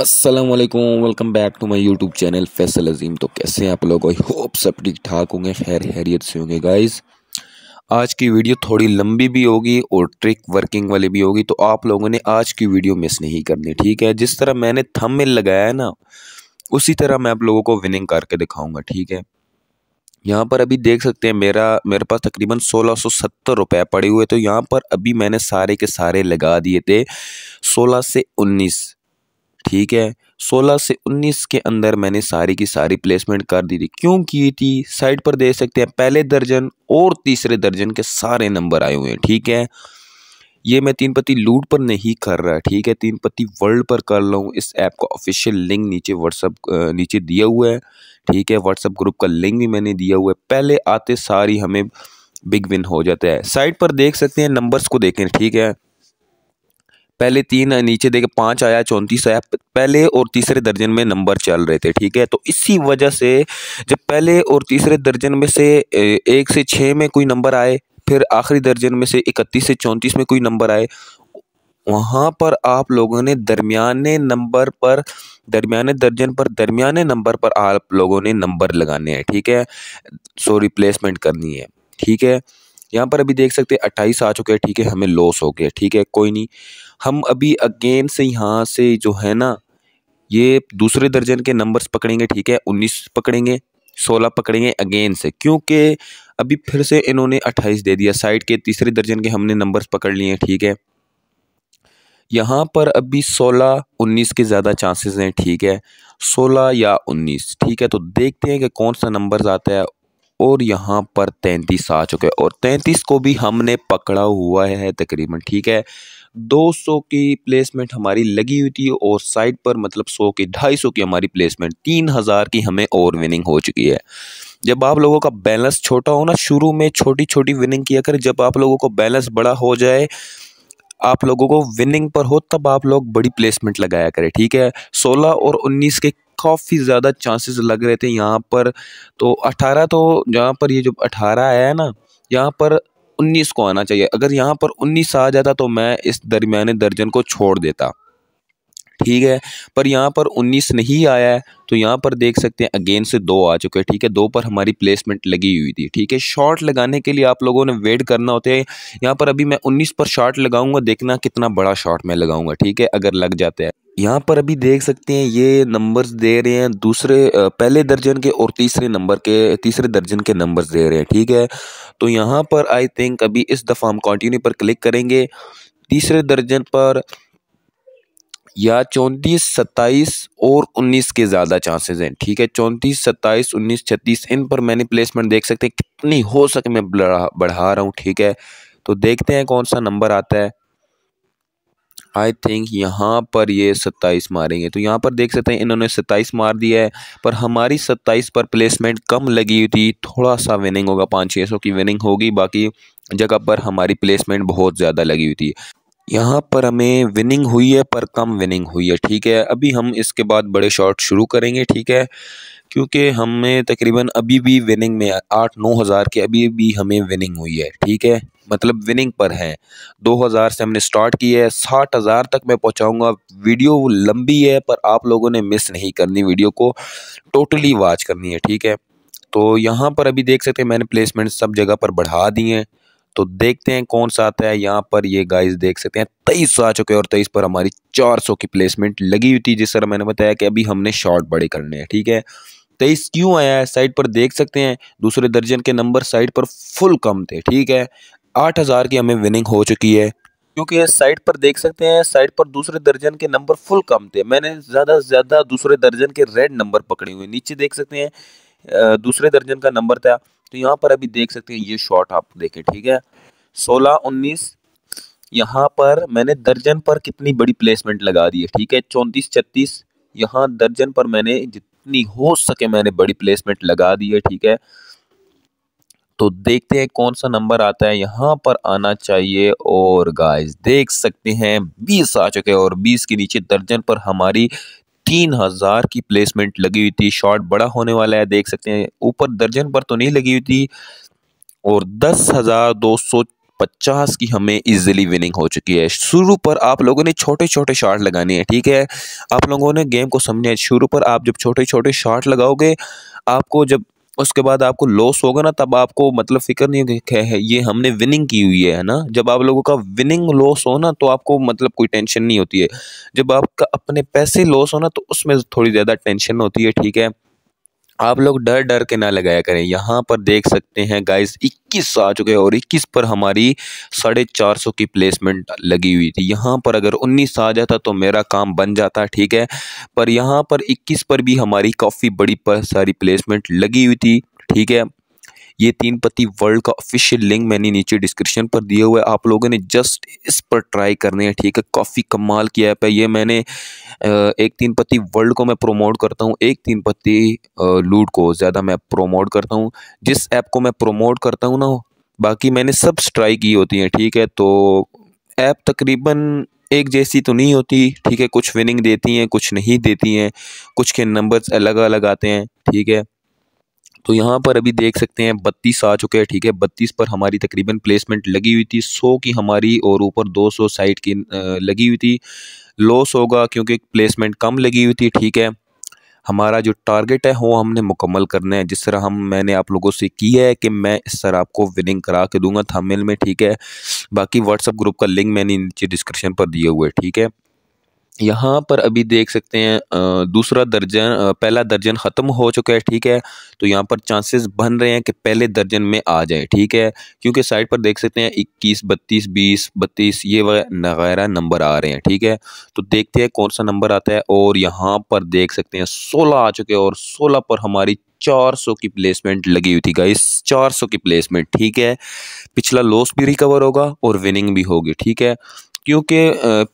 Aslam welcome back to my YouTube channel Faisal Azeem तो कैसे हैं आप लोग आई होप सब ठीक ठाक होंगे खैर हैरियत से होंगे गाइज़ आज की वीडियो थोड़ी लंबी भी होगी और ट्रिक वर्किंग वाली भी होगी तो आप लोगों ने आज की वीडियो मिस नहीं करनी ठीक है जिस तरह मैंने थम में लगाया है ना उसी तरह मैं आप लोगों को विनिंग करके दिखाऊंगा ठीक है यहाँ पर अभी देख सकते हैं मेरा मेरे पास तकरीबन 1670 रुपए पड़े हुए तो यहाँ पर अभी मैंने सारे के सारे लगा दिए थे 16 से उन्नीस ठीक है 16 से 19 के अंदर मैंने सारी की सारी प्लेसमेंट कर दी थी क्यों की थी साइड पर देख सकते हैं पहले दर्जन और तीसरे दर्जन के सारे नंबर आए हुए हैं ठीक है ये मैं तीन पति लूट पर नहीं कर रहा ठीक है तीन पति वर्ल्ड पर कर रहा हूँ इस ऐप का ऑफिशियल लिंक नीचे व्हाट्सअप नीचे दिया हुआ है ठीक है व्हाट्सअप ग्रुप का लिंक भी मैंने दिया हुआ है पहले आते सारी हमें बिग विन हो जाता है साइट पर देख सकते हैं नंबर्स को देखें ठीक है पहले तीन नीचे देखे पाँच आया चौंतीस आया पहले और तीसरे दर्जन में नंबर चल रहे थे ठीक है तो इसी वजह से जब पहले और तीसरे दर्जन में से एक से छः में कोई नंबर आए फिर आखिरी दर्जन में से इकतीस से चौंतीस में कोई नंबर आए वहाँ पर आप लोगों ने दरमियाने नंबर पर दरमियाने दर्जन पर दरमियाने नंबर पर आप लोगों ने नंबर लगाने हैं ठीक है सो रिप्लेसमेंट करनी है ठीक है यहाँ पर अभी देख सकते हैं अट्ठाईस आ चुके हैं ठीक है हमें लॉस हो गया ठीक है कोई नहीं हम अभी अगेन से यहाँ से जो है ना ये दूसरे दर्जन के नंबर्स पकड़ेंगे ठीक है उन्नीस पकड़ेंगे सोलह पकड़ेंगे अगेन से क्योंकि अभी फिर से इन्होंने अट्ठाईस दे दिया साइड के तीसरे दर्जन के हमने नंबर्स पकड़ लिए हैं ठीक है यहाँ पर अभी सोलह उन्नीस के ज़्यादा चांसेस हैं ठीक है सोलह या उन्नीस ठीक है तो देखते हैं कि कौन सा नंबर्स आता है और यहाँ पर तैंतीस आ चुके हैं और तैंतीस को भी हमने पकड़ा हुआ है तकरीबन ठीक है 200 की प्लेसमेंट हमारी लगी हुई थी और साइड पर मतलब 100 की 250 की हमारी प्लेसमेंट 3000 की हमें और विनिंग हो चुकी है जब आप लोगों का बैलेंस छोटा हो ना शुरू में छोटी छोटी विनिंग किया कर जब आप लोगों को बैलेंस बड़ा हो जाए आप लोगों को विनिंग पर हो तब आप लोग बड़ी प्लेसमेंट लगाया करें ठीक है 16 और 19 के काफ़ी ज़्यादा चांसेस लग रहे थे यहाँ पर तो अठारह तो यहाँ पर ये जो अठारह आया ना यहाँ पर उन्नीस को आना चाहिए अगर यहाँ पर उन्नीस आ जाता तो मैं इस दरमियाने दर्जन को छोड़ देता ठीक है पर यहाँ पर 19 नहीं आया है तो यहाँ पर देख सकते हैं अगेन से दो आ चुके हैं ठीक है दो पर हमारी प्लेसमेंट लगी हुई थी ठीक है शॉट लगाने के लिए आप लोगों ने वेट करना होता है यहाँ पर अभी मैं 19 पर शॉट लगाऊंगा देखना कितना बड़ा शॉट मैं लगाऊंगा ठीक है अगर लग जाता है यहाँ पर अभी देख सकते हैं ये नंबर्स दे रहे हैं दूसरे पहले दर्जन के और तीसरे नंबर के तीसरे दर्जन के नंबर्स दे रहे हैं ठीक है तो यहाँ पर आई थिंक अभी इस दफ़ा हम कॉन्टिन्यू पर क्लिक करेंगे तीसरे दर्जन पर या चौंतीस सत्ताईस और उन्नीस के ज़्यादा चांसेस हैं ठीक है चौंतीस सत्ताईस उन्नीस छत्तीस इन पर मैंने प्लेसमेंट देख सकते हैं कितनी हो सके मैं बढ़ा बढ़ा रहा हूँ ठीक है तो देखते हैं कौन सा नंबर आता है आई थिंक यहाँ पर ये सत्ताईस मारेंगे तो यहाँ पर देख सकते हैं इन्होंने सत्ताईस मार दिया है पर हमारी सत्ताईस पर प्लेसमेंट कम लगी हुई थी थोड़ा सा विनिंग होगा पाँच छः सौ की विनिंग होगी बाकी जगह पर हमारी प्लेसमेंट बहुत ज़्यादा लगी हुई थी यहाँ पर हमें विनिंग हुई है पर कम विनिंग हुई है ठीक है अभी हम इसके बाद बड़े शॉट शुरू करेंगे ठीक है क्योंकि हमें तकरीबन अभी भी विनिंग में आठ नौ हज़ार के अभी भी हमें विनिंग हुई है ठीक है मतलब विनिंग पर हैं दो हज़ार से हमने स्टार्ट किया है साठ हज़ार तक मैं पहुंचाऊंगा वीडियो लंबी है पर आप लोगों ने मिस नहीं करनी वीडियो को टोटली वॉच करनी है ठीक है तो यहाँ पर अभी देख सकते हैं मैंने प्लेसमेंट सब जगह पर बढ़ा दिए हैं तो देखते हैं कौन सा आता है यहाँ पर ये गाइस देख सकते हैं तेईस आ चुके हैं और तेईस पर हमारी चार सौ की प्लेसमेंट लगी हुई थी जिस तरह मैंने बताया कि अभी हमने शॉर्ट बड़े करने हैं ठीक है तेईस क्यों आया है साइड पर देख सकते हैं दूसरे दर्जन के नंबर साइड पर फुल कम थे ठीक है आठ हज़ार की हमें विनिंग हो चुकी है क्योंकि इस साइड पर देख सकते हैं साइड पर दूसरे दर्जन के नंबर फुल कम थे मैंने ज़्यादा से ज़्यादा दूसरे दर्जन के रेड नंबर पकड़े हुए नीचे देख सकते हैं दूसरे दर्जन का नंबर था तो यहाँ पर अभी देख सकते हैं ये शॉट आप देखें ठीक है सोलह उन्नीस यहाँ पर मैंने दर्जन पर कितनी बड़ी प्लेसमेंट लगा दी है ठीक है चौंतीस छत्तीस यहाँ दर्जन पर मैंने जितनी हो सके मैंने बड़ी प्लेसमेंट लगा दी है ठीक है तो देखते हैं कौन सा नंबर आता है यहाँ पर आना चाहिए और गाइस देख सकते हैं 20 आ चुके हैं और 20 के नीचे दर्जन पर हमारी तीन हज़ार की प्लेसमेंट लगी हुई थी शॉर्ट बड़ा होने वाला है देख सकते हैं ऊपर दर्जन पर तो नहीं लगी हुई थी और दस हज़ार दो सौ पचास की हमें इजीली विनिंग हो चुकी है शुरू पर आप लोगों ने छोटे छोटे शॉट लगाने हैं ठीक है आप लोगों ने गेम को समझा है शुरू पर आप जब छोटे छोटे शॉट लगाओगे आपको जब उसके बाद आपको लॉस होगा ना तब आपको मतलब फिक्र नहीं होगी है ये हमने विनिंग की हुई है ना जब आप लोगों का विनिंग लॉस हो ना तो आपको मतलब कोई टेंशन नहीं होती है जब आपका अपने पैसे लॉस हो ना तो उसमें थोड़ी ज़्यादा टेंशन होती है ठीक है आप लोग डर डर के ना लगाया करें यहाँ पर देख सकते हैं गाइस 21 आ चुके हैं और 21 पर हमारी साढ़े चार सौ की प्लेसमेंट लगी हुई थी यहाँ पर अगर 19 आ जाता तो मेरा काम बन जाता ठीक है पर यहाँ पर 21 पर भी हमारी काफ़ी बड़ी पर सारी प्लेसमेंट लगी हुई थी ठीक है ये तीन पत्ती वर्ल्ड का ऑफिशियल लिंक मैंने नीचे डिस्क्रिप्शन पर दिए हुए आप लोगों ने जस्ट इस पर ट्राई करने हैं ठीक है काफ़ी कमाल की ऐप है ये मैंने एक तीन पति वर्ल्ड को मैं प्रोमोट करता हूँ एक तीन पत्ती लूट को ज़्यादा मैं प्रोमोट करता हूँ जिस ऐप को मैं प्रोमोट करता हूँ ना बाकी मैंने सब ट्राई की होती हैं ठीक है तो ऐप तकरीबन एक जैसी तो नहीं होती ठीक है कुछ विनिंग देती हैं कुछ नहीं देती हैं कुछ के नंबर्स अलग अलग आते हैं ठीक है तो यहाँ पर अभी देख सकते हैं बत्तीस आ चुके हैं ठीक है बत्तीस पर हमारी तकरीबन प्लेसमेंट लगी हुई थी सौ की हमारी और ऊपर दो सौ साइड की लगी हुई थी लॉस होगा क्योंकि प्लेसमेंट कम लगी हुई थी ठीक है हमारा जो टारगेट है वो हमने मुकम्मल करना है जिस तरह हम मैंने आप लोगों से की है कि मैं इस तरह आपको विनिंग करा के दूंगा थंबनेल में ठीक है बाकी व्हाट्सअप ग्रुप का लिंक मैंने नीचे डिस्क्रिप्शन पर दिए हुए ठीक है यहाँ पर अभी देख सकते हैं दूसरा दर्जन पहला दर्जन ख़त्म हो चुका है ठीक है तो यहाँ पर चांसेस बन रहे हैं कि पहले दर्जन में आ जाए ठीक है क्योंकि साइड पर देख सकते हैं 21, 32, 20, 32 ये वगैरह नंबर आ रहे हैं ठीक है तो देखते हैं कौन सा नंबर आता है और यहाँ पर देख सकते हैं 16 आ चुके हैं और सोलह पर हमारी 400 की प्लेसमेंट लगी हुई थी गाइस 400 की प्लेसमेंट ठीक है पिछला लॉस भी रिकवर होगा और विनिंग भी होगी ठीक है क्योंकि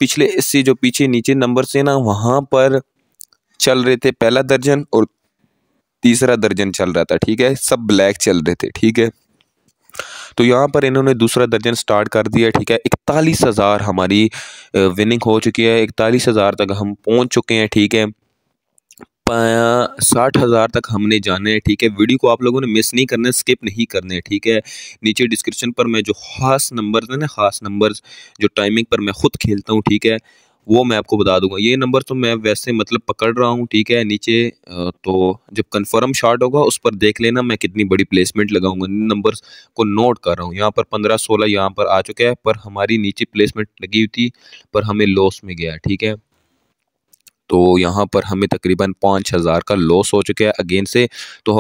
पिछले इससे जो पीछे नीचे नंबर से ना वहाँ पर चल रहे थे पहला दर्जन और तीसरा दर्जन चल रहा था ठीक है सब ब्लैक चल रहे थे ठीक है तो यहाँ पर इन्होंने दूसरा दर्जन स्टार्ट कर दिया ठीक है इकतालीस हज़ार हमारी विनिंग हो चुकी है इकतालीस हज़ार तक हम पहुँच चुके हैं ठीक है साठ हज़ार तक हमने जाने हैं ठीक है वीडियो को आप लोगों ने मिस नहीं करना स्किप नहीं करने ठीक है नीचे डिस्क्रिप्शन पर मैं जो खास नंबर है ना खास नंबर जो टाइमिंग पर मैं खुद खेलता हूँ ठीक है वो मैं आपको बता दूंगा ये नंबर तो मैं वैसे मतलब पकड़ रहा हूँ ठीक है नीचे तो जब कंफर्म शॉट होगा उस पर देख लेना मैं कितनी बड़ी प्लेसमेंट लगाऊंगा इन नंबर को नोट कर रहा हूँ यहाँ पर पंद्रह सोलह यहाँ पर आ चुका है पर हमारी नीचे प्लेसमेंट लगी हुई थी पर हमें लॉस में गया ठीक है तो यहाँ पर हमें तकरीबन पाँच हज़ार का लॉस हो चुका है अगेन से तो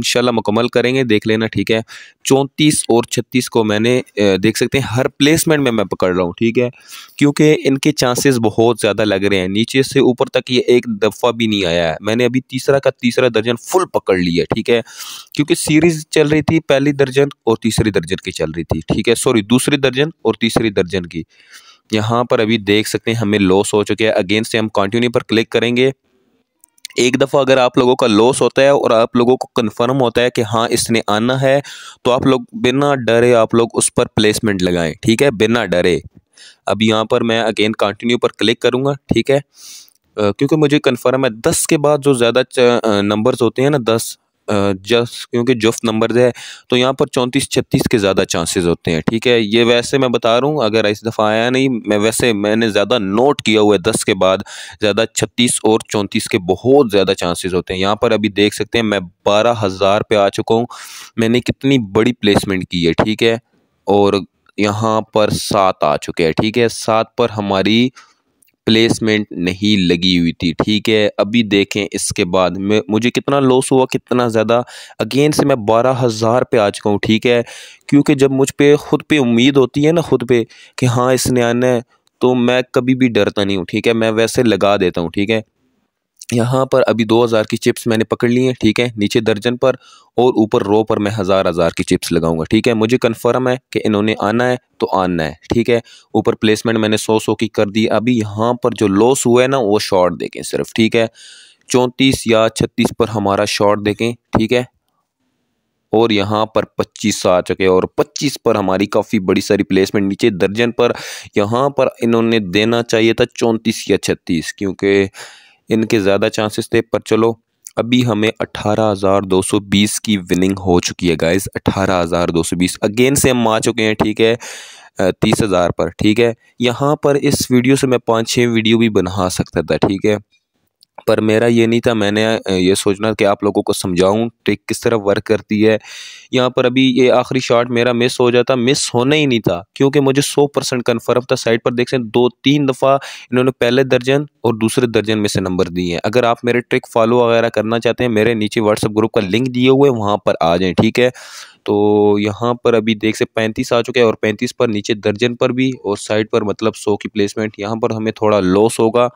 इन मुकम्मल करेंगे देख लेना ठीक है चौंतीस और छत्तीस को मैंने देख सकते हैं हर प्लेसमेंट में मैं पकड़ रहा हूँ ठीक है क्योंकि इनके चांसेस बहुत ज़्यादा लग रहे हैं नीचे से ऊपर तक ये एक दफ़ा भी नहीं आया है मैंने अभी तीसरा का तीसरा दर्जन फुल पकड़ लिया ठीक है क्योंकि सीरीज़ चल रही थी पहली दर्जन और तीसरी दर्जन की चल रही थी ठीक है सॉरी दूसरी दर्जन और तीसरी दर्जन की यहाँ पर अभी देख सकते हैं हमें लॉस हो चुके हैं अगेन से हम कंटिन्यू पर क्लिक करेंगे एक दफ़ा अगर आप लोगों का लॉस होता है और आप लोगों को कंफर्म होता है कि हाँ इसने आना है तो आप लोग बिना डरे आप लोग उस पर प्लेसमेंट लगाएं ठीक है बिना डरे अब यहाँ पर मैं अगेन कंटिन्यू पर क्लिक करूँगा ठीक है क्योंकि मुझे कंफर्म है दस के बाद जो ज़्यादा नंबर्स होते हैं ना दस जस्ट क्योंकि जुफ्त नंबर है तो यहाँ पर चौंतीस छत्तीस के ज़्यादा चांसेस होते हैं ठीक है ये वैसे मैं बता रहा हूँ अगर इस दफ़ा आया नहीं मैं वैसे मैंने ज़्यादा नोट किया हुआ है दस के बाद ज़्यादा छत्तीस और चौंतीस के बहुत ज़्यादा चांसेस होते हैं यहाँ पर अभी देख सकते हैं मैं बारह हज़ार पे आ चुका हूँ मैंने कितनी बड़ी प्लेसमेंट की है ठीक है और यहाँ पर सात आ चुके हैं ठीक है सात पर हमारी प्लेसमेंट नहीं लगी हुई थी ठीक है अभी देखें इसके बाद में मुझे कितना लॉस हुआ कितना ज़्यादा अगेन से मैं बारह हज़ार पे आ चुका हूँ ठीक है क्योंकि जब मुझ पर ख़ुद पे उम्मीद होती है ना ख़ुद पे कि हाँ इसने आना है तो मैं कभी भी डरता नहीं हूँ ठीक है मैं वैसे लगा देता हूँ ठीक है यहाँ पर अभी 2000 की चिप्स मैंने पकड़ ली हैं ठीक है नीचे दर्जन पर और ऊपर रो पर मैं हज़ार हज़ार की चिप्स लगाऊंगा ठीक है मुझे कन्फर्म है कि इन्होंने आना है तो आना है ठीक है ऊपर प्लेसमेंट मैंने सौ सौ की कर दी अभी यहाँ पर जो लॉस हुआ है ना वो शॉर्ट देखें सिर्फ ठीक है चौंतीस या छत्तीस पर हमारा शॉर्ट देखें ठीक है और यहाँ पर 25 आ चुके और 25 पर हमारी काफ़ी बड़ी सारी प्लेसमेंट नीचे दर्जन पर यहाँ पर इन्होंने देना चाहिए था चौंतीस या छत्तीस क्योंकि इनके ज़्यादा चांसेस थे पर चलो अभी हमें 18,220 की विनिंग हो चुकी है गाइस 18,220 अगेन से हम आ चुके हैं ठीक है तीस हज़ार पर ठीक है यहाँ पर इस वीडियो से मैं पाँच छः वीडियो भी बना सकता था ठीक है पर मेरा ये नहीं था मैंने ये सोचना कि आप लोगों को समझाऊं ट्रिक किस तरह वर्क करती है यहाँ पर अभी ये आखिरी शॉट मेरा मिस हो जाता मिस होना ही नहीं था क्योंकि मुझे 100 परसेंट कन्फर्म था साइड पर देख सकते दो तीन दफ़ा इन्होंने पहले दर्जन और दूसरे दर्जन में से नंबर दिए हैं अगर आप मेरे ट्रिक फॉलो वगैरह करना चाहते हैं मेरे नीचे व्हाट्सअप ग्रुप का लिंक दिए हुए वहाँ पर आ जाएँ ठीक है तो यहाँ पर अभी देख से पैंतीस आ चुके हैं और पैंतीस पर नीचे दर्जन पर भी और साइड पर मतलब सौ की प्लेसमेंट यहाँ पर हमें थोड़ा लॉस होगा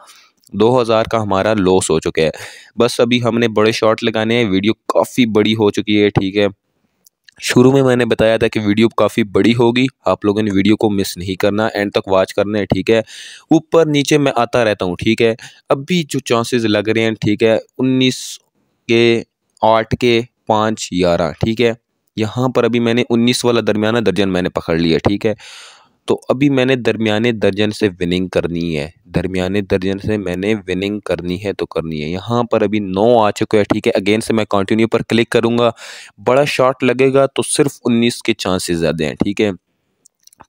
दो हज़ार का हमारा लॉस हो चुका है बस अभी हमने बड़े शॉट लगाने हैं वीडियो काफ़ी बड़ी हो चुकी है ठीक है शुरू में मैंने बताया था कि वीडियो काफ़ी बड़ी होगी आप लोगों ने वीडियो को मिस नहीं करना एंड तक वॉच करना है ठीक है ऊपर नीचे मैं आता रहता हूँ ठीक है अभी जो चांसेस लग रहे हैं ठीक है उन्नीस के आठ के पाँच ग्यारह ठीक है यहाँ पर अभी मैंने उन्नीस वाला दरमियाना दर्जन मैंने पकड़ लिया ठीक है तो अभी मैंने दरमियाने दर्जन से विनिंग करनी है दरमियाने दर्जन से मैंने विनिंग करनी है तो करनी है यहाँ पर अभी नौ आ चुके हैं ठीक है अगेन से मैं कंटिन्यू पर क्लिक करूँगा बड़ा शॉट लगेगा तो सिर्फ उन्नीस के चांसेस ज़्यादा हैं ठीक है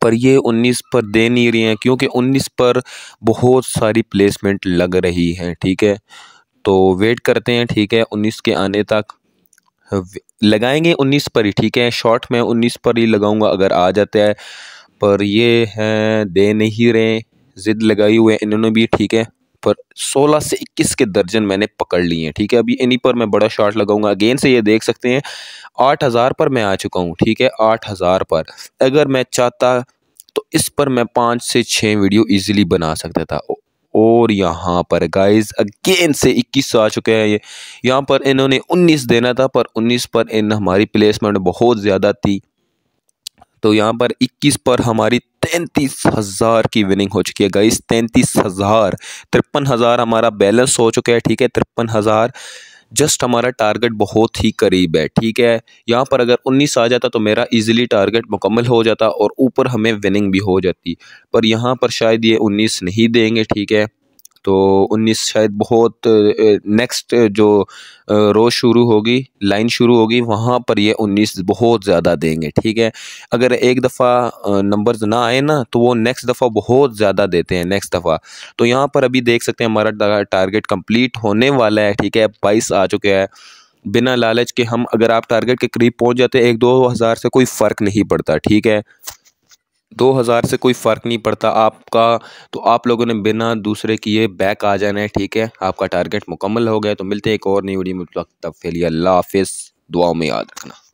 पर ये 19 पर दे नहीं रही हैं क्योंकि 19 पर बहुत सारी प्लेसमेंट लग रही हैं ठीक है तो वेट करते हैं ठीक है 19 के आने तक लगाएंगे 19 पर ही ठीक है शॉर्ट में 19 पर ही लगाऊंगा अगर आ जाता है पर ये हैं दे नहीं रहे ज़िद लगाई हुए इन्होंने भी ठीक है पर 16 से 21 के दर्जन मैंने पकड़ लिए हैं ठीक है अभी इन्हीं पर मैं बड़ा शॉट लगाऊंगा अगेन से ये देख सकते हैं 8000 पर मैं आ चुका हूँ ठीक है 8000 पर अगर मैं चाहता तो इस पर मैं पाँच से छः वीडियो इजीली बना सकता था और यहाँ पर गाइस अगेन से 21 आ चुके हैं ये यहाँ पर इन्होंने 19 देना था पर 19 पर इन हमारी प्लेसमेंट बहुत ज़्यादा थी तो यहाँ पर 21 पर हमारी तैंतीस हज़ार की विनिंग हो चुकी है गाइस तैंतीस हज़ार तिरपन हज़ार हमारा बैलेंस हो चुका है ठीक है तिरपन हज़ार जस्ट हमारा टारगेट बहुत ही करीब है ठीक है यहाँ पर अगर 19 आ जाता तो मेरा इजीली टारगेट मुकम्मल हो जाता और ऊपर हमें विनिंग भी हो जाती पर यहाँ पर शायद ये 19 नहीं देंगे ठीक है तो 19 शायद बहुत नेक्स्ट जो रो शुरू होगी लाइन शुरू होगी वहाँ पर ये 19 बहुत ज़्यादा देंगे ठीक है अगर एक दफ़ा नंबर्स ना आए ना तो वो नेक्स्ट दफ़ा बहुत ज़्यादा देते हैं नेक्स्ट दफ़ा तो यहाँ पर अभी देख सकते हैं हमारा टारगेट कंप्लीट होने वाला है ठीक है बाईस आ चुके हैं बिना लालच के हम अगर आप टारगेट के करीब पहुँच जाते एक दो हज़ार से कोई फ़र्क नहीं पड़ता ठीक है दो हज़ार से कोई फ़र्क नहीं पड़ता आपका तो आप लोगों ने बिना दूसरे किए बैक आ जाना है ठीक है आपका टारगेट मुकम्मल हो गया तो मिलते हैं एक और नई वीडियो में तब तक अल्लाह हाफिज़ दुआओं में याद रखना